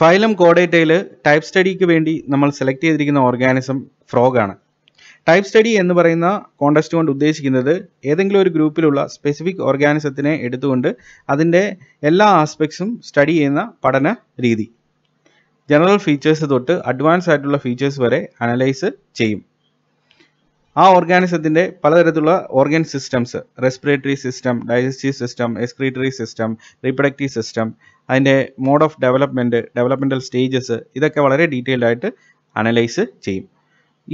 Phylum കോഡേറ്റയിൽ type സ്റ്റഡിക്ക് വേണ്ടി നമ്മൾ select ചെയ്തിരിക്കുന്ന ഓർഗാനിസം ഫ്രോഗ് ആണ് ടൈപ്പ് സ്റ്റഡി എന്ന് പറയുന്ന കോണ്ടസ്റ്റ് കൊണ്ട് ഉദ്ദേശിക്കുന്നത് ഏതെങ്കിലും ഒരു ഗ്രൂപ്പിലുള്ള സ്പെസിഫിക് ഓർഗാനിസത്തിനെ എടുത്തുകൊണ്ട് അതിൻ്റെ എല്ലാ ആസ്പെക്ട്സും സ്റ്റഡി ചെയ്യുന്ന പഠന രീതി ജനറൽ ഫീച്ചേഴ്സ് തൊട്ട് അഡ്വാൻസ് ആയിട്ടുള്ള ഫീച്ചേഴ്സ് വരെ അനലൈസ് ചെയ്യും ആ ഓർഗാനിസത്തിൻ്റെ പലതരത്തിലുള്ള organ systems respiratory system digestive system excretory system reproductive system അതിൻ്റെ mode of development developmental stages ഇതൊക്കെ വളരെ ഡീറ്റെയിൽഡ് ആയിട്ട് അനലൈസ് ചെയ്യും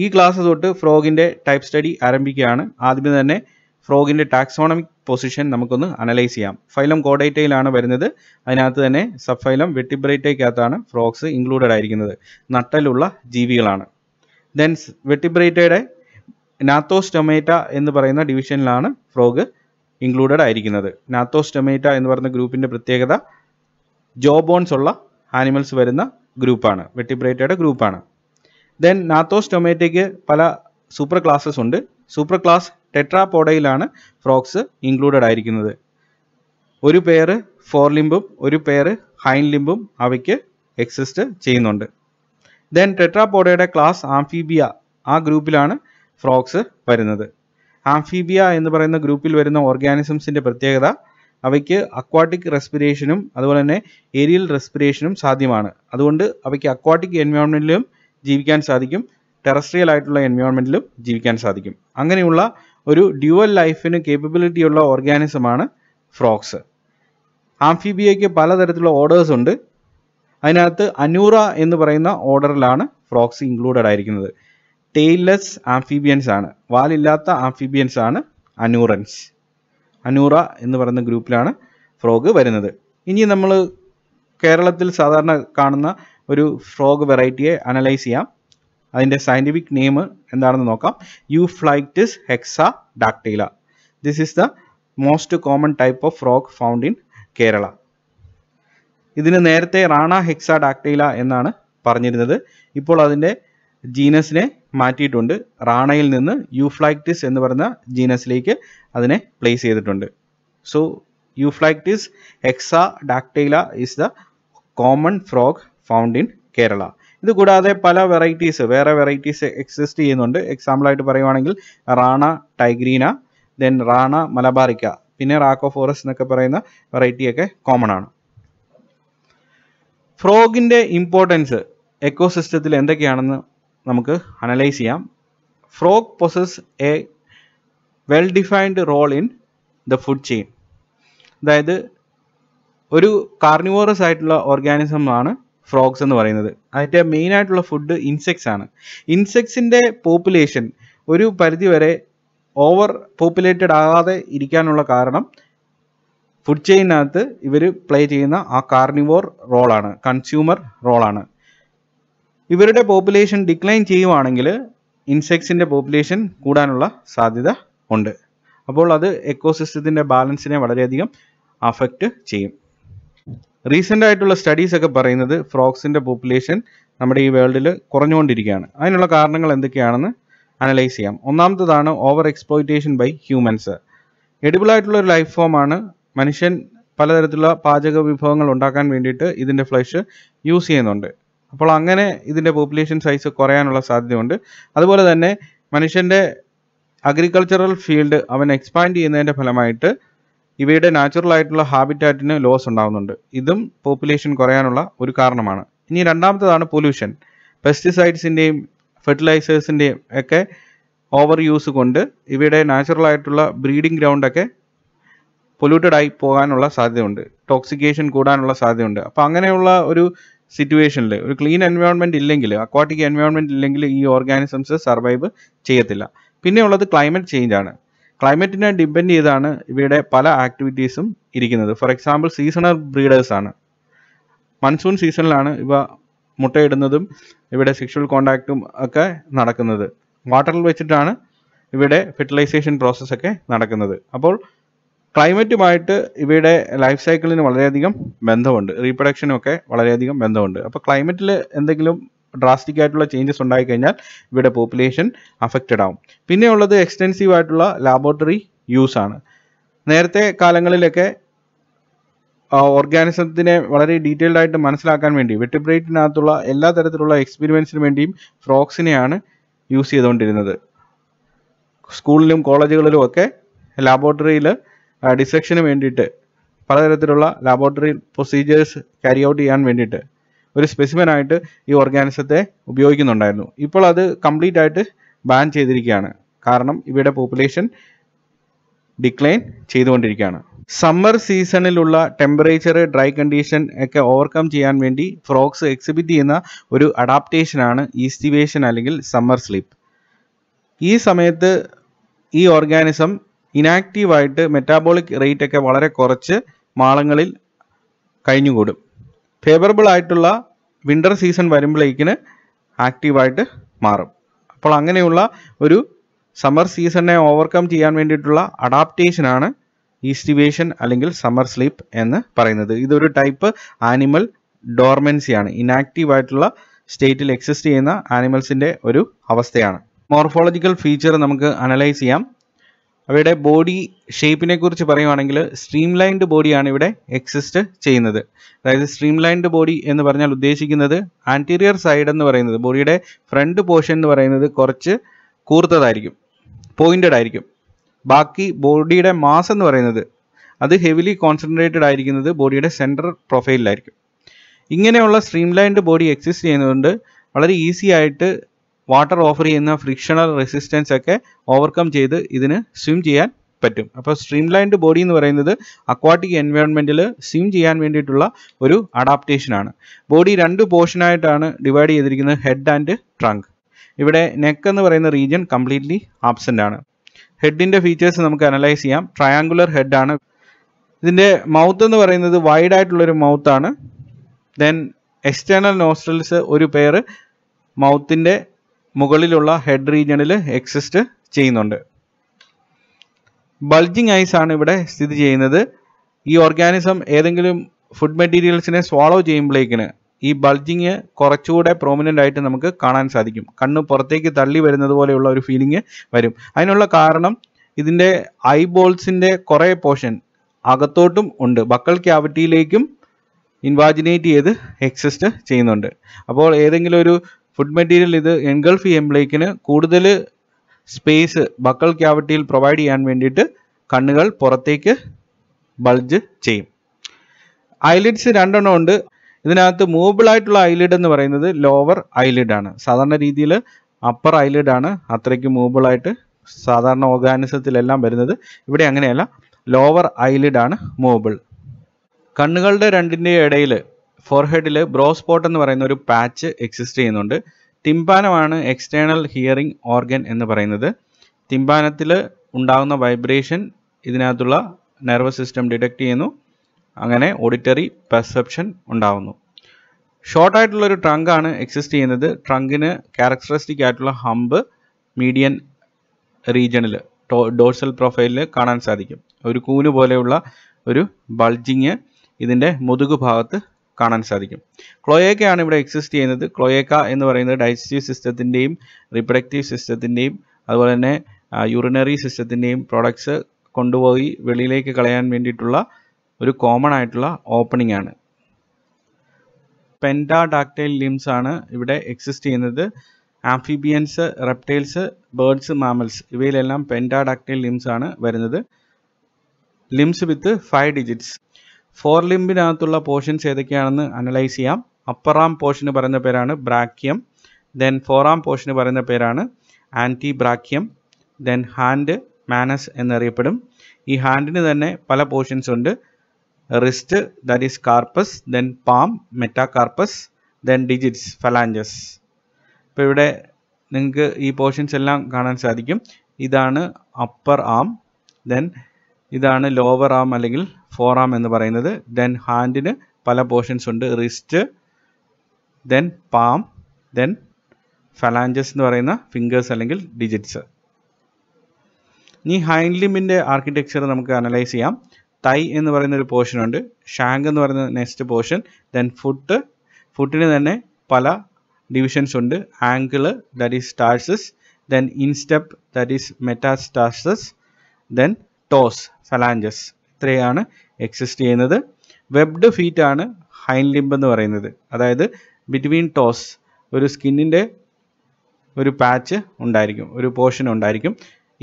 ഈ ക്ലാസ് തൊട്ട് ഫ്രോഗിൻ്റെ ടൈപ്പ് സ്റ്റഡി ആരംഭിക്കുകയാണ് ആദ്യമേ തന്നെ ഫ്രോഗിൻ്റെ ടാക്സോണമിക് പൊസിഷൻ നമുക്കൊന്ന് അനലൈസ് ചെയ്യാം ഫൈലം കോഡൈറ്റയിലാണ് വരുന്നത് അതിനകത്ത് തന്നെ സബ് ഫൈലം വെട്ടിബ്രൈറ്റയ്ക്കകത്താണ് ഫ്രോഗ്സ് ഇൻക്ലൂഡഡ് ആയിരിക്കുന്നത് നട്ടലുള്ള ജീവികളാണ് ദെൻസ് വെട്ടിബ്രൈറ്റയുടെ നാത്തോസ്റ്റൊമേറ്റ എന്ന് പറയുന്ന ഡിവിഷനിലാണ് ഫ്രോഗ് ഇൻക്ലൂഡഡ് ആയിരിക്കുന്നത് നാത്തോസ്റ്റൊമേറ്റ എന്ന് പറയുന്ന ഗ്രൂപ്പിൻ്റെ പ്രത്യേകത ജോബോൺസ് ഉള്ള ആനിമൽസ് വരുന്ന ഗ്രൂപ്പാണ് വെട്ടിബ്രേറ്റയുടെ ഗ്രൂപ്പാണ് ദെൻ നാത്തോസ് പല സൂപ്പർ ക്ലാസ്സസ് ഉണ്ട് സൂപ്പർ ക്ലാസ് ടെട്രാപോഡയിലാണ് ഫ്രോഗ്സ് ഇൻക്ലൂഡഡ് ആയിരിക്കുന്നത് ഒരു പേര് ഫോർ ലിംബും ഒരു പേര് ഹൈൻ ലിംബും അവയ്ക്ക് എക്സിസ്റ്റ് ചെയ്യുന്നുണ്ട് ദെൻ ടെട്രാപോഡയുടെ ക്ലാസ് ആംഫീബിയ ആ ഗ്രൂപ്പിലാണ് ഫ്രോഗ്സ് വരുന്നത് ആംഫീബിയ എന്ന് പറയുന്ന ഗ്രൂപ്പിൽ വരുന്ന ഓർഗാനിസംസിൻ്റെ പ്രത്യേകത അവയ്ക്ക് അക്വാട്ടിക് റെസ്പിറേഷനും അതുപോലെ തന്നെ ഏരിയൽ റെസ്പിറേഷനും സാധ്യമാണ് അതുകൊണ്ട് അവയ്ക്ക് അക്വാട്ടിക് എൻവയോൺമെൻറ്റിലും ജീവിക്കാൻ സാധിക്കും ടെറസ്ട്രിയൽ ആയിട്ടുള്ള എൻവയോൺമെൻറ്റിലും ജീവിക്കാൻ സാധിക്കും അങ്ങനെയുള്ള ഒരു ഡ്യുവൽ ലൈഫിന് കേപ്പബിലിറ്റിയുള്ള ഓർഗാനിസമാണ് ഫ്രോക്സ് ആംഫീബിയയ്ക്ക് പലതരത്തിലുള്ള ഓർഡേഴ്സ് ഉണ്ട് അതിനകത്ത് അനൂറ എന്ന് പറയുന്ന ഓർഡറിലാണ് ഫ്രോക്സ് ഇൻക്ലൂഡഡ് ആയിരിക്കുന്നത് ടെയിൽലെസ് ആംഫീബിയൻസ് ആണ് വാലില്ലാത്ത ആംഫീബിയൻസ് ആണ് അനൂറൻസ് അനൂറ എന്ന് പറയുന്ന ഗ്രൂപ്പിലാണ് ഫ്രോഗ് വരുന്നത് ഇനി നമ്മൾ കേരളത്തിൽ സാധാരണ കാണുന്ന ഒരു ഫ്രോഗ് വെറൈറ്റിയെ അനലൈസ് ചെയ്യാം അതിൻ്റെ സയൻറ്റിഫിക് നെയിം എന്താണെന്ന് നോക്കാം euphlyctis hexadactyla this is the most common type of frog found in Kerala ഇതിന് നേരത്തെ റാണ ഹെക്സ ഡാക്ടൈല എന്നാണ് പറഞ്ഞിരുന്നത് ഇപ്പോൾ അതിൻ്റെ ജീനസിനെ മാറ്റിയിട്ടുണ്ട് റാണയിൽ നിന്ന് യൂഫ്ലാക്റ്റിസ് എന്ന് പറഞ്ഞ ജീനസിലേക്ക് അതിനെ പ്ലേസ് ചെയ്തിട്ടുണ്ട് so euphlyctis hexadactyla is the common frog found in Kerala ഇത് കൂടാതെ പല വെറൈറ്റീസ് വേറെ വെറൈറ്റീസ് എക്സിസ്റ്റ് ചെയ്യുന്നുണ്ട് എക്സാമ്പിൾ ആയിട്ട് പറയുവാണെങ്കിൽ Rana tigrina then Rana malabarica പിന്നെ റാക്കോ ഫോറസ്റ്റ് എന്നൊക്കെ പറയുന്ന വെറൈറ്റിയൊക്കെ കോമൺ ആണ് ഫ്രോഗിൻ്റെ ഇമ്പോർട്ടൻസ് എക്കോസിസ്റ്റത്തിൽ എന്തൊക്കെയാണെന്ന് നമുക്ക് അനലൈസ് ചെയ്യാം frog possess a well defined role in the food chain അതായത് ഒരു കാർണിവോറസ് ആയിട്ടുള്ള ഓർഗാനിസം ആണ് ഫ്രോഗ്സ് എന്ന് പറയുന്നത് അതിൻ്റെ മെയിൻ ആയിട്ടുള്ള ഫുഡ് ഇൻസെക്ട്സ് ആണ് ഇൻസെക്ട്സിൻ്റെ പോപ്പുലേഷൻ ഒരു പരിധിവരെ ഓവർ പോപ്പുലേറ്റഡ് ആകാതെ ഇരിക്കാനുള്ള കാരണം ഫുഡ് ചെയിനകത്ത് ഇവർ പ്ലേ ചെയ്യുന്ന ആ കാർണിവോർ റോളാണ് കൺസ്യൂമർ റോളാണ് ഇവരുടെ പോപ്പുലേഷൻ ഡിക്ലൈൻ ചെയ്യുവാണെങ്കിൽ ഇൻസെക്ട്സിൻ്റെ പോപ്പുലേഷൻ കൂടാനുള്ള സാധ്യത ഉണ്ട് അപ്പോൾ അത് എക്കോസിസ്റ്റത്തിൻ്റെ ബാലൻസിനെ വളരെയധികം അഫക്റ്റ് ചെയ്യും റീസെൻ്റ് ആയിട്ടുള്ള സ്റ്റഡീസ് ഒക്കെ പറയുന്നത് ഫ്രോക്സിൻ്റെ പോപ്പുലേഷൻ നമ്മുടെ ഈ വേൾഡിൽ കുറഞ്ഞുകൊണ്ടിരിക്കുകയാണ് അതിനുള്ള കാരണങ്ങൾ എന്തൊക്കെയാണെന്ന് അനലൈസ് ചെയ്യാം ഒന്നാമത്തതാണ് over exploitation by humans edible ആയിട്ടുള്ള ഒരു ലൈഫ് ഫോമാണ് മനുഷ്യൻ പലതരത്തിലുള്ള പാചക വിഭവങ്ങൾ ഉണ്ടാക്കാൻ വേണ്ടിയിട്ട് ഇതിൻ്റെ ഫ്ലഷ് യൂസ് ചെയ്യുന്നുണ്ട് അപ്പോൾ അങ്ങനെ ഇതിൻ്റെ പോപ്പുലേഷൻ സൈസ് കുറയാനുള്ള സാധ്യതയുണ്ട് അതുപോലെ തന്നെ മനുഷ്യൻ്റെ അഗ്രികൾച്ചറൽ ഫീൽഡ് അവൻ എക്സ്പാൻഡ് ചെയ്യുന്നതിൻ്റെ ഫലമായിട്ട് ഇവയുടെ നാച്ചുറൽ ആയിട്ടുള്ള ഹാബിറ്റാറ്റിന് ലോസ് ഉണ്ടാകുന്നുണ്ട് ഇതും പോപ്പുലേഷൻ കുറയാനുള്ള ഒരു കാരണമാണ് ഇനി രണ്ടാമത്തതാണ് പൊല്യൂഷൻ പെസ്റ്റിസൈഡ്സിൻ്റെയും ഫെർട്ടിലൈസേഴ്സിൻ്റെയും ഒക്കെ ഓവർ യൂസ് കൊണ്ട് ഇവയുടെ നാച്ചുറൽ ആയിട്ടുള്ള ബ്രീഡിംഗ് ഗ്രൗണ്ടൊക്കെ പൊല്യൂട്ടഡ് ആയി പോകാനുള്ള സാധ്യതയുണ്ട് ടോക്സിക്കേഷൻ കൂടാനുള്ള സാധ്യതയുണ്ട് അപ്പോൾ അങ്ങനെയുള്ള ഒരു സിറ്റുവേഷനിൽ ഒരു ക്ലീൻ എൻവയോൺമെന്റ് ഇല്ലെങ്കിൽ അക്വാട്ടിക് എൻവയോൺമെന്റ് ഇല്ലെങ്കിൽ ഈ ഓർഗാനിസംസ് സർവൈവ് ചെയ്യത്തില്ല പിന്നെ ഉള്ളത് ക്ലൈമറ്റ് ചേഞ്ച് ആണ് ക്ലൈമറ്റിനെ ഡിപ്പെൻഡ് ചെയ്താണ് ഇവയുടെ പല ആക്ടിവിറ്റീസും ഇരിക്കുന്നത് ഫോർ എക്സാമ്പിൾ സീസണൽ ബ്രീഡേഴ്സ് ആണ് മൺസൂൺ സീസണിലാണ് ഇവ മുട്ടയിടുന്നതും ഇവയുടെ സെക്ഷൽ കോണ്ടാക്റ്റും ഒക്കെ നടക്കുന്നത് വാട്ടറിൽ വെച്ചിട്ടാണ് ഇവയുടെ ഫെർട്ടിലൈസേഷൻ പ്രോസസ്സൊക്കെ നടക്കുന്നത് അപ്പോൾ ക്ലൈമറ്റുമായിട്ട് ഇവയുടെ ലൈഫ് സൈക്കിളിന് വളരെയധികം ബന്ധമുണ്ട് റീപ്രൊഡക്ഷനൊക്കെ വളരെയധികം ബന്ധമുണ്ട് അപ്പോൾ ക്ലൈമറ്റിൽ എന്തെങ്കിലും ഡ്രാസ്റ്റിക് ആയിട്ടുള്ള ചേഞ്ചസ് ഉണ്ടായിക്കഴിഞ്ഞാൽ ഇവയുടെ പോപ്പുലേഷൻ അഫക്റ്റഡ് ആവും പിന്നെ ഉള്ളത് എക്സ്റ്റെൻസീവ് ആയിട്ടുള്ള ലാബോറട്ടറി യൂസാണ് നേരത്തെ കാലങ്ങളിലൊക്കെ ഓർഗാനിസത്തിനെ വളരെ ഡീറ്റെയിൽഡ് ആയിട്ട് മനസ്സിലാക്കാൻ വേണ്ടി വെട്ടിബ്രേറ്റിനകത്തുള്ള എല്ലാ തരത്തിലുള്ള എക്സ്പീരിമെൻസിന് വേണ്ടിയും ഫ്രോക്സിനെയാണ് യൂസ് ചെയ്തുകൊണ്ടിരുന്നത് സ്കൂളിലും കോളേജുകളിലും ഒക്കെ ലാബോറട്ടറിയിൽ ഡിസെക്ഷന് വേണ്ടിയിട്ട് പലതരത്തിലുള്ള ലാബോറട്ടറി പ്രൊസീജിയേഴ്സ് ക്യാരി ഔട്ട് ചെയ്യാൻ വേണ്ടിയിട്ട് ഒരു സ്പെസിമനായിട്ട് ഈ ഓർഗാനിസത്തെ ഉപയോഗിക്കുന്നുണ്ടായിരുന്നു ഇപ്പോൾ അത് കംപ്ലീറ്റ് ആയിട്ട് ബാൻ ചെയ്തിരിക്കുകയാണ് കാരണം ഇവയുടെ പോപ്പുലേഷൻ ഡിക്ലൈൻ ചെയ്തുകൊണ്ടിരിക്കുകയാണ് സമ്മർ സീസണിലുള്ള ടെമ്പറേച്ചർ ഡ്രൈ കണ്ടീഷൻ ഒക്കെ ഓവർകം ചെയ്യാൻ വേണ്ടി ഫ്രോക്സ് എക്സിബിറ്റ് ചെയ്യുന്ന ഒരു അഡാപ്റ്റേഷനാണ് ഈസ്റ്റിവേഷൻ അല്ലെങ്കിൽ സമ്മർ സ്ലീപ്പ് ഈ സമയത്ത് ഈ ഓർഗാനിസം ഇനാക്റ്റീവായിട്ട് മെറ്റാബോളിക് റേറ്റ് ഒക്കെ വളരെ കുറച്ച് മാളങ്ങളിൽ കഴിഞ്ഞുകൂടും ഫേവറബിൾ ആയിട്ടുള്ള വിൻ്റർ സീസൺ വരുമ്പോഴേക്കിന് ആക്റ്റീവായിട്ട് മാറും അപ്പോൾ അങ്ങനെയുള്ള ഒരു സമ്മർ സീസണിനെ ഓവർകം ചെയ്യാൻ വേണ്ടിയിട്ടുള്ള അഡാപ്റ്റേഷനാണ് ഈസ്റ്റിവേഷൻ അല്ലെങ്കിൽ സമ്മർ സ്ലീപ്പ് എന്ന് പറയുന്നത് ഇതൊരു ടൈപ്പ് ആനിമൽ ഡോർമെൻസിയാണ് ഇനാക്റ്റീവ് ആയിട്ടുള്ള സ്റ്റേറ്റിൽ എക്സിസ്റ്റ് ചെയ്യുന്ന ആനിമൽസിൻ്റെ ഒരു അവസ്ഥയാണ് മോർഫോളജിക്കൽ ഫീച്ചർ നമുക്ക് അനലൈസ് ചെയ്യാം അവയുടെ ബോഡി ഷേപ്പിനെ കുറിച്ച് പറയുവാണെങ്കിൽ സ്ട്രീം ലൈൻഡ് ബോഡിയാണ് ഇവിടെ എക്സിസ്റ്റ് ചെയ്യുന്നത് അതായത് സ്ട്രീം ലൈൻഡ് ബോഡി എന്ന് പറഞ്ഞാൽ ഉദ്ദേശിക്കുന്നത് ആൻറ്റീരിയർ സൈഡ് എന്ന് പറയുന്നത് ബോഡിയുടെ ഫ്രണ്ട് പോർഷൻ എന്ന് പറയുന്നത് കുറച്ച് കൂർത്തതായിരിക്കും പോയിന്റഡ് ആയിരിക്കും ബാക്കി ബോഡിയുടെ മാസ് എന്ന് പറയുന്നത് അത് ഹെവിലി കോൺസെൻട്രേറ്റഡ് ആയിരിക്കുന്നത് ബോഡിയുടെ സെൻട്രൽ പ്രൊഫൈലിലായിരിക്കും ഇങ്ങനെയുള്ള സ്ട്രീം ലൈൻഡ് ബോഡി എക്സിസ്റ്റ് ചെയ്യുന്നതുകൊണ്ട് വളരെ ഈസി ആയിട്ട് വാട്ടർ ഓഫർ ചെയ്യുന്ന ഫ്രിക്ഷണൽ റെസിസ്റ്റൻസ് ഒക്കെ ഓവർകം ചെയ്ത് ഇതിന് സ്വിം ചെയ്യാൻ പറ്റും അപ്പോൾ സ്ട്രീംലൈൻഡ് ബോഡി എന്ന് പറയുന്നത് അക്വാട്ടിക് എൻവയോൺമെൻറ്റിൽ സ്വിം ചെയ്യാൻ വേണ്ടിയിട്ടുള്ള ഒരു അഡാപ്റ്റേഷനാണ് ബോഡി രണ്ട് പോർഷനായിട്ടാണ് ഡിവൈഡ് ചെയ്തിരിക്കുന്നത് ഹെഡ് ആൻഡ് ട്രങ്ക് ഇവിടെ നെക്ക് എന്ന് പറയുന്ന റീജിയൻ കംപ്ലീറ്റ്ലി ആബ്സെൻ്റ് ആണ് ഹെഡിൻ്റെ ഫീച്ചേഴ്സ് നമുക്ക് അനലൈസ് ചെയ്യാം ട്രയാങ്കുലർ ഹെഡാണ് ഇതിൻ്റെ മൗത്ത് എന്ന് പറയുന്നത് വൈഡ് ആയിട്ടുള്ളൊരു മൗത്താണ് ദെൻ എക്സ്റ്റേണൽ നോസ്ട്രൽസ് ഒരു പെയർ മൗത്തിൻ്റെ മുകളിലുള്ള ഹെഡ് റീജിയണിൽ എക്സിസ്റ്റ് ചെയ്യുന്നുണ്ട് ബൾജിങ് ഐസ് ആണ് ഇവിടെ സ്ഥിതി ചെയ്യുന്നത് ഈ ഓർഗാനിസം ഏതെങ്കിലും ഫുഡ് മെറ്റീരിയൽസിനെ സ്വാളോ ചെയ്യുമ്പോഴേക്കിന് ഈ ബൾജിങ് കുറച്ചുകൂടെ പ്രോമിനൻ്റ് ആയിട്ട് നമുക്ക് കാണാൻ സാധിക്കും കണ്ണ് പുറത്തേക്ക് തള്ളി വരുന്നത് പോലെയുള്ള ഒരു ഫീലിംഗ് വരും അതിനുള്ള കാരണം ഇതിൻ്റെ ഐബോൾസിൻ്റെ കുറേ പോർഷൻ അകത്തോട്ടും ഉണ്ട് ബക്കൽ ക്യാവിറ്റിയിലേക്കും ഇൻവാജിനേറ്റ് ചെയ്ത് എക്സിസ്റ്റ് ചെയ്യുന്നുണ്ട് അപ്പോൾ ഏതെങ്കിലും ഒരു ഫുഡ് മെറ്റീരിയൽ ഇത് എൻഗൾഫ് ചെയ്യുമ്പോൾ കൂടുതൽ സ്പേസ് ബക്കൽ ക്യാവിറ്റിയിൽ പ്രൊവൈഡ് ചെയ്യാൻ വേണ്ടിയിട്ട് കണ്ണുകൾ പുറത്തേക്ക് ബൾജ് ചെയ്യും ഐലിഡ്സ് രണ്ടെണ്ണം ഉണ്ട് ഇതിനകത്ത് മൂവബിൾ ആയിട്ടുള്ള ഐലിഡ് എന്ന് പറയുന്നത് ലോവർ ഐലിഡ് ആണ് സാധാരണ രീതിയിൽ അപ്പർ ഐലിഡ് ആണ് അത്രയ്ക്ക് മൂവബിൾ ആയിട്ട് സാധാരണ ഓർഗാനിസത്തിലെല്ലാം വരുന്നത് ഇവിടെ അങ്ങനെയല്ല ലോവർ ഐലിഡ് ആണ് മൂവബിൾ കണ്ണുകളുടെ രണ്ടിൻ്റെ ഇടയിൽ ഫോർഹെഡിൽ ബ്രോ സ്പോട്ട് എന്ന് പറയുന്ന ഒരു പാച്ച് എക്സിസ്റ്റ് ചെയ്യുന്നുണ്ട് തിമ്പാനമാണ് എക്സ്റ്റേണൽ ഹിയറിംഗ് ഓർഗൻ എന്ന് പറയുന്നത് തിമ്പാനത്തിൽ ഉണ്ടാകുന്ന വൈബ്രേഷൻ ഇതിനകത്തുള്ള നെർവസ് സിസ്റ്റം ഡിറ്റക്ട് ചെയ്യുന്നു അങ്ങനെ ഓഡിറ്ററി പെർസെപ്ഷൻ ഉണ്ടാകുന്നു ആയിട്ടുള്ള ഒരു ട്രങ്കാണ് എക്സിസ്റ്റ് ചെയ്യുന്നത് ട്രങ്കിന് ക്യാരക്ടറിസ്റ്റിക് ആയിട്ടുള്ള ഹമ്പ് മീഡിയൻ റീജിയണിൽ ഡോഴ്സൽ പ്രൊഫൈലിൽ കാണാൻ സാധിക്കും ഒരു കൂന് പോലെയുള്ള ഒരു ബൾജിങ് ഇതിൻ്റെ മുതുകു ഭാഗത്ത് കാണാൻ സാധിക്കും ക്ലോയേക്കയാണ് ഇവിടെ എക്സിസ്റ്റ് ചെയ്യുന്നത് ക്ലോയേക്ക എന്ന് പറയുന്നത് ഡൈജസ്റ്റീവ് സിസ്റ്റത്തിൻ്റെയും റിപ്രഡക്റ്റീവ് സിസ്റ്റത്തിൻ്റെയും അതുപോലെ തന്നെ യൂറിനറി സിസ്റ്റത്തിൻ്റെയും പ്രോഡക്ട്സ് കൊണ്ടുപോയി വെളിയിലേക്ക് കളയാൻ വേണ്ടിയിട്ടുള്ള ഒരു കോമൺ ആയിട്ടുള്ള ഓപ്പണിംഗ് ആണ് പെൻഡാഡാക്ടൈൽ ലിംസ് ആണ് ഇവിടെ എക്സിസ്റ്റ് ചെയ്യുന്നത് ആംഫിബിയൻസ് റെപ്റ്റൈൽസ് ബേർഡ്സ് മാമൽസ് ഇവയിലെല്ലാം പെൻഡാഡാക്ടൈൽ ലിംസ് ആണ് വരുന്നത് limbs with five digits for ലിംബിനകത്തുള്ള പോർഷൻസ് ഏതൊക്കെയാണെന്ന് അനലൈസ് ചെയ്യാം അപ്പറാം പോർഷന് പറയുന്ന പേരാണ് ബ്രാക്യം ദെൻ ഫോറാം പോർഷന് പറയുന്ന പേരാണ് antebrachium then hand manus എന്നറിയപ്പെടും ഈ ഹാൻഡിന് തന്നെ പല പോർഷൻസ് ഉണ്ട് wrist that is carpus then palm metacarpus then digits phalanges ഇപ്പോൾ ഇവിടെ നിങ്ങൾക്ക് ഈ പോർഷൻസ് എല്ലാം കാണാൻ സാധിക്കും ഇതാണ് അപ്പർ ആം ദെൻ ഇതാണ് ലോവർ ആം അല്ലെങ്കിൽ ഫോർ ആം എന്ന് പറയുന്നത് ദെൻ ഹാൻഡിന് പല പോർഷൻസ് ഉണ്ട് wrist then palm then phalanges എന്ന് പറയുന്ന ഫിംഗേഴ്സ് അല്ലെങ്കിൽ ഡിജിറ്റ്സ് ഇനി ഹൈൻഡ് ലിമിൻ്റെ ആർക്കിടെക്ചർ നമുക്ക് അനലൈസ് ചെയ്യാം തൈ എന്ന് പറയുന്ന ഒരു പോർഷൻ ഉണ്ട് ഷാങ്ക് എന്ന് പറയുന്ന നെക്സ്റ്റ് പോർഷൻ ദെൻ ഫുട്ട് ഫുട്ടിന് തന്നെ പല ഡിവിഷൻസ് ഉണ്ട് ankle that is tarsus then instep that is metatarsus then toes phalanges ഇത്രയാണ് എക്സിസ്റ്റ് ചെയ്യുന്നത് വെബ്ഡ് ഫീറ്റ് ആണ് ഹൈൻ ലിംബ് എന്ന് പറയുന്നത് അതായത് ബിറ്റ്വീൻ ടോസ് ഒരു സ്കിന്നിൻ്റെ ഒരു പാച്ച് ഉണ്ടായിരിക്കും ഒരു പോർഷൻ ഉണ്ടായിരിക്കും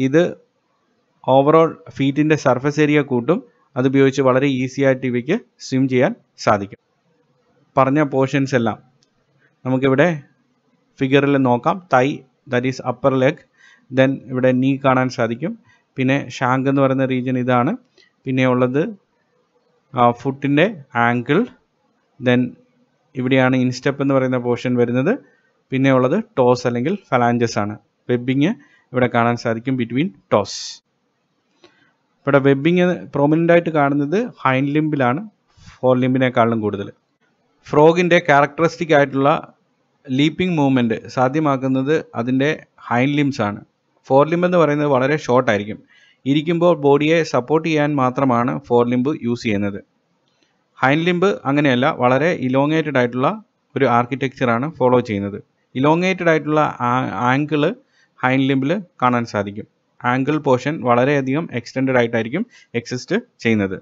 ഇത് ഓവറോൾ ഫീറ്റിൻ്റെ സർഫസ് ഏരിയ കൂട്ടും അതുപയോഗിച്ച് വളരെ ഈസി ആയിട്ട് ഇവയ്ക്ക് സ്വിം ചെയ്യാൻ സാധിക്കും പറഞ്ഞ പോർഷൻസ് എല്ലാം നമുക്കിവിടെ ഫിഗറിൽ നോക്കാം thigh that is upper leg then ഇവിടെ നീ കാണാൻ സാധിക്കും പിന്നെ ഷാങ്ക് എന്ന് പറയുന്ന റീജിയൻ ഇതാണ് പിന്നെ ഉള്ളത് ഫുട്ടിൻ്റെ ആങ്കിൾ ദെൻ ഇവിടെയാണ് ഇൻസ്റ്റെപ്പ് എന്ന് പറയുന്ന പോർഷൻ വരുന്നത് പിന്നെ ഉള്ളത് ടോസ് അല്ലെങ്കിൽ ഫലാഞ്ചസ് ആണ് വെബിങ് ഇവിടെ കാണാൻ സാധിക്കും ബിറ്റ്വീൻ ടോസ് ഇവിടെ വെബിങ് പ്രോമിനൻ്റ് ആയിട്ട് കാണുന്നത് ഹൈൻഡ് ലിംബിലാണ് ഫോർ ലിംബിനേക്കാളും കൂടുതൽ ഫ്രോഗിൻ്റെ ക്യാരക്ടറിസ്റ്റിക് ആയിട്ടുള്ള ലീപ്പിംഗ് മൂവ്മെൻറ്റ് സാധ്യമാക്കുന്നത് അതിൻ്റെ ഹൈൻഡ് ലിംസ് ആണ് ഫോർ ലിംബ് എന്ന് പറയുന്നത് വളരെ ഷോർട്ട് ആയിരിക്കും ഇരിക്കുമ്പോൾ ബോഡിയെ സപ്പോർട്ട് ചെയ്യാൻ മാത്രമാണ് ഫോർ ലിംബ് യൂസ് ചെയ്യുന്നത് ഹൈൻഡ് ലിംബ് അങ്ങനെയല്ല വളരെ ഇലോങ്ങേറ്റഡ് ആയിട്ടുള്ള ഒരു ആർക്കിടെക്ചറാണ് ഫോളോ ചെയ്യുന്നത് ഇലോങ്ങേറ്റഡ് ആയിട്ടുള്ള ആംഗിള് ഹൈൻഡ് ലിംബിൽ കാണാൻ സാധിക്കും ആംഗിൾ പോർഷൻ വളരെയധികം എക്സ്റ്റെൻഡ് ആയിട്ടായിരിക്കും എക്സിസ്റ്റ് ചെയ്യുന്നത്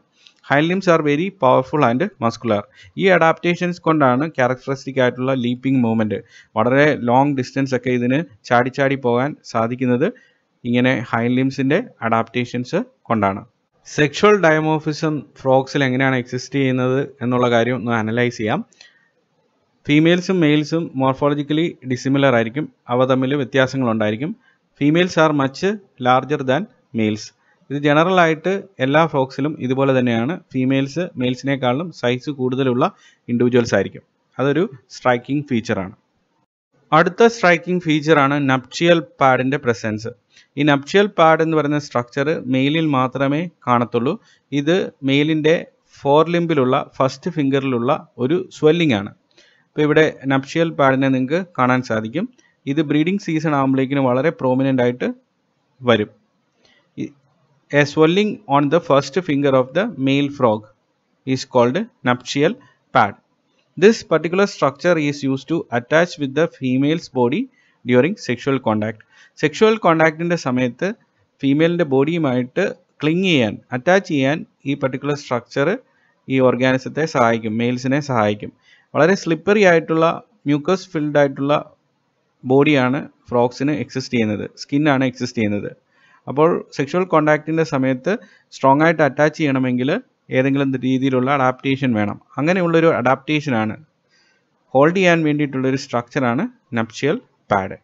hind limbs are very powerful and muscular ഈ അഡാപ്റ്റേഷൻസ് കൊണ്ടാണ് ക്യാരക്ടറിസ്റ്റിക് ആയിട്ടുള്ള ലീപ്പിംഗ് മൂവ്മെൻറ്റ് വളരെ ലോങ് ഡിസ്റ്റൻസ് ഒക്കെ ഇതിന് ചാടി ചാടി പോകാൻ സാധിക്കുന്നത് ഇങ്ങനെ ഹൈൻഡ് ലിംസിൻ്റെ അഡാപ്റ്റേഷൻസ് കൊണ്ടാണ് സെക്ഷുവൽ ഡയമോഫിസം ഫ്രോക്സിൽ എങ്ങനെയാണ് എക്സിസ്റ്റ് ചെയ്യുന്നത് എന്നുള്ള കാര്യം ഒന്ന് അനലൈസ് ചെയ്യാം ഫീമെയിൽസും മെയിൽസും മോർഫോളജിക്കലി ഡിസിമിലർ ആയിരിക്കും അവ തമ്മിൽ വ്യത്യാസങ്ങളുണ്ടായിരിക്കും females are much larger than males ഇത് ജനറൽ ആയിട്ട് എല്ലാ ഫ്രോക്സിലും ഇതുപോലെ തന്നെയാണ് ഫീമെയിൽസ് മെയിൽസിനേക്കാളും സൈസ് കൂടുതലുള്ള ഇൻഡിവിജ്വൽസ് ആയിരിക്കും അതൊരു സ്ട്രൈക്കിംഗ് ഫീച്ചറാണ് അടുത്ത സ്ട്രൈക്കിംഗ് ഫീച്ചറാണ് നപ്ഷ്യൽ പാഡിൻ്റെ പ്രസൻസ് ഈ നപ്ഷ്യൽ പാഡ് എന്ന് പറയുന്ന സ്ട്രക്ചർ മെയിലിൽ മാത്രമേ കാണത്തുള്ളൂ ഇത് മെയിലിൻ്റെ ഫോർ ലിംബിലുള്ള ഫസ്റ്റ് ഫിംഗറിലുള്ള ഒരു സ്വെല്ലിംഗ് ആണ് അപ്പോൾ ഇവിടെ നപ്ഷ്യൽ പാഡിനെ നിങ്ങൾക്ക് കാണാൻ സാധിക്കും ഇത് ബ്രീഡിംഗ് സീസൺ ആകുമ്പോഴേക്കിനും വളരെ പ്രോമിനൻ്റ് ആയിട്ട് വരും A swelling on the first finger of the male frog is called nuptial pad. This particular structure is used to attach with the female's body during sexual contact. Sexual കോണ്ടാക്റ്റിൻ്റെ സമയത്ത് ഫീമെയിലിൻ്റെ ബോഡിയുമായിട്ട് cling ചെയ്യാൻ attach ചെയ്യാൻ ഈ particular structure ഈ ഓർഗാനിസത്തെ സഹായിക്കും മെയിൽസിനെ സഹായിക്കും വളരെ സ്ലിപ്പറി ആയിട്ടുള്ള മ്യൂക്കസ് ഫിൽഡ് ആയിട്ടുള്ള ബോഡിയാണ് ഫ്രോക്സിന് എക്സിസ്റ്റ് ചെയ്യുന്നത് സ്കിന്നാണ് എക്സിസ്റ്റ് ചെയ്യുന്നത് അപ്പോൾ സെക്ഷുവൽ കോണ്ടാക്റ്റിൻ്റെ സമയത്ത് സ്ട്രോങ് ആയിട്ട് അറ്റാച്ച് ചെയ്യണമെങ്കിൽ ഏതെങ്കിലും രീതിയിലുള്ള അഡാപ്റ്റേഷൻ വേണം അങ്ങനെയുള്ളൊരു അഡാപ്റ്റേഷനാണ് ഹോൾഡ് ചെയ്യാൻ വേണ്ടിയിട്ടുള്ളൊരു സ്ട്രക്ചറാണ് നപ്ഷ്യൽ പാഡ്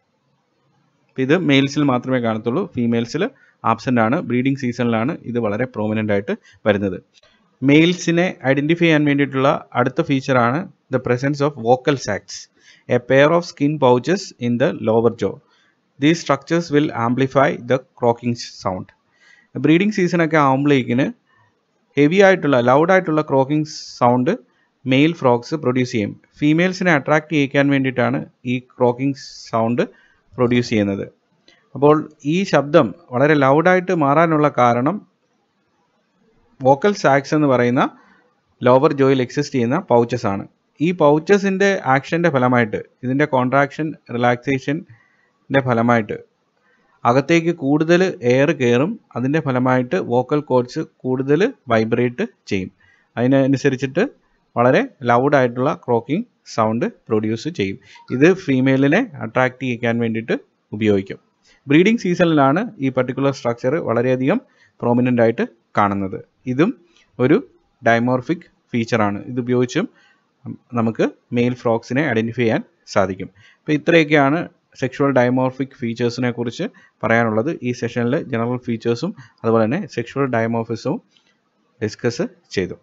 ഇത് മെയിൽസിൽ മാത്രമേ കാണത്തുള്ളൂ ഫീമെയിൽസിൽ ആബ്സെൻ്റ് ആണ് ബ്രീഡിംഗ് സീസണിലാണ് ഇത് വളരെ പ്രോമിനൻ്റ് ആയിട്ട് വരുന്നത് മെയിൽസിനെ ഐഡൻറ്റിഫൈ ചെയ്യാൻ വേണ്ടിയിട്ടുള്ള അടുത്ത ഫീച്ചറാണ് the presence of vocal sacs a pair of skin pouches in the lower jaw these structures will amplify the croaking sound breeding സീസണൊക്കെ ആകുമ്പോഴേക്കിന് ഹെവി ആയിട്ടുള്ള ലൗഡ് ആയിട്ടുള്ള croaking sound male frogs produce ചെയ്യും ഫീമെയിൽസിനെ അട്രാക്ട് ചെയ്യിക്കാൻ വേണ്ടിയിട്ടാണ് ഈ ക്രോക്കിംഗ് സൗണ്ട് പ്രൊഡ്യൂസ് ചെയ്യുന്നത് അപ്പോൾ ഈ ശബ്ദം വളരെ ലൗഡായിട്ട് മാറാനുള്ള കാരണം വോക്കൽ സാക്സ് എന്ന് പറയുന്ന ലോവർ ജോയിൽ എക്സിസ്റ്റ് ചെയ്യുന്ന പൗച്ചസ് ആണ് ഈ പൗച്ചസിൻ്റെ ആക്ഷൻ്റെ ഫലമായിട്ട് ഇതിൻ്റെ കോൺട്രാക്ഷൻ റിലാക്സേഷൻ ഇതിൻ്റെ ഫലമായിട്ട് അകത്തേക്ക് കൂടുതൽ എയർ കയറും അതിൻ്റെ ഫലമായിട്ട് വോക്കൽ കോഡ്സ് കൂടുതൽ വൈബ്രേറ്റ് ചെയ്യും അതിനനുസരിച്ചിട്ട് വളരെ ലൗഡായിട്ടുള്ള ക്രോക്കിംഗ് സൗണ്ട് പ്രൊഡ്യൂസ് ചെയ്യും ഇത് ഫീമെയിലിനെ അട്രാക്റ്റ് ചെയ്യിക്കാൻ വേണ്ടിയിട്ട് ഉപയോഗിക്കും ബ്രീഡിംഗ് സീസണിലാണ് ഈ പർട്ടിക്കുലർ സ്ട്രക്ചർ വളരെയധികം പ്രോമിനൻ്റ് ആയിട്ട് കാണുന്നത് ഇതും ഒരു ഡൈമോർഫിക് ഫീച്ചറാണ് ഇത് ഉപയോഗിച്ചും നമുക്ക് മെയിൽ ഫ്രോക്സിനെ ഐഡൻറ്റിഫൈ ചെയ്യാൻ സാധിക്കും അപ്പോൾ ഇത്രയൊക്കെയാണ് സെക്ഷുവൽ ഡയമോർഫിക് ഫീച്ചേഴ്സിനെ കുറിച്ച് പറയാനുള്ളത് ഈ സെഷനിൽ ജനറൽ ഫീച്ചേഴ്സും അതുപോലെ തന്നെ സെക്ഷുവൽ ഡയമോർഫിസവും ഡിസ്കസ് ചെയ്തു